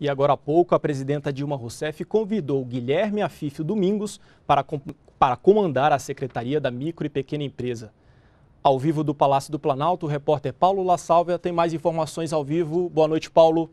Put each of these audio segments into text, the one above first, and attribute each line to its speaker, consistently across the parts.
Speaker 1: E agora há pouco, a presidenta Dilma Rousseff convidou Guilherme Afifio Domingos para, para comandar a Secretaria da Micro e Pequena Empresa. Ao vivo do Palácio do Planalto, o repórter Paulo La Sálvia tem mais informações ao vivo. Boa noite, Paulo.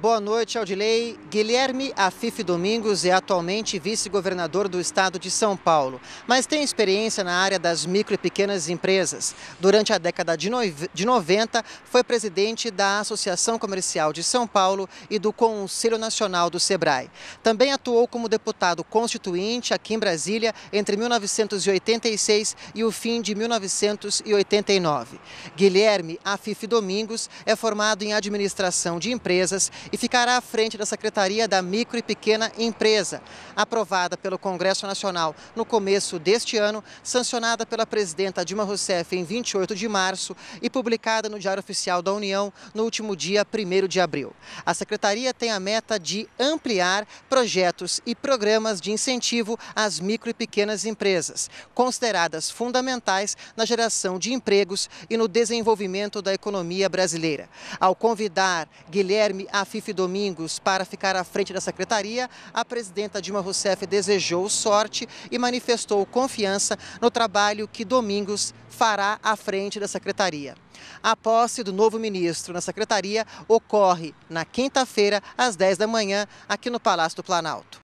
Speaker 2: Boa noite, Aldilei. Guilherme Afife Domingos é atualmente vice-governador do estado de São Paulo, mas tem experiência na área das micro e pequenas empresas. Durante a década de, 90, foi presidente da Associação Comercial de São Paulo e do Conselho Nacional do SEBRAE. Também atuou como deputado constituinte aqui em Brasília entre 1986 e o fim de 1989. Guilherme Afife Domingos é formado em administração de empresas e ficará à frente da Secretaria da Micro e Pequena Empresa, aprovada pelo Congresso Nacional no começo deste ano, sancionada pela presidenta Dilma Rousseff em 28 de março e publicada no Diário Oficial da União no último dia 1 de abril. A Secretaria tem a meta de ampliar projetos e programas de incentivo às micro e pequenas empresas, consideradas fundamentais na geração de empregos e no desenvolvimento da economia brasileira. Ao convidar Guilherme Af Fife Domingos para ficar à frente da secretaria, a presidenta Dilma Rousseff desejou sorte e manifestou confiança no trabalho que Domingos fará à frente da secretaria. A posse do novo ministro na secretaria ocorre na quinta-feira, às 10 da manhã, aqui no Palácio do Planalto.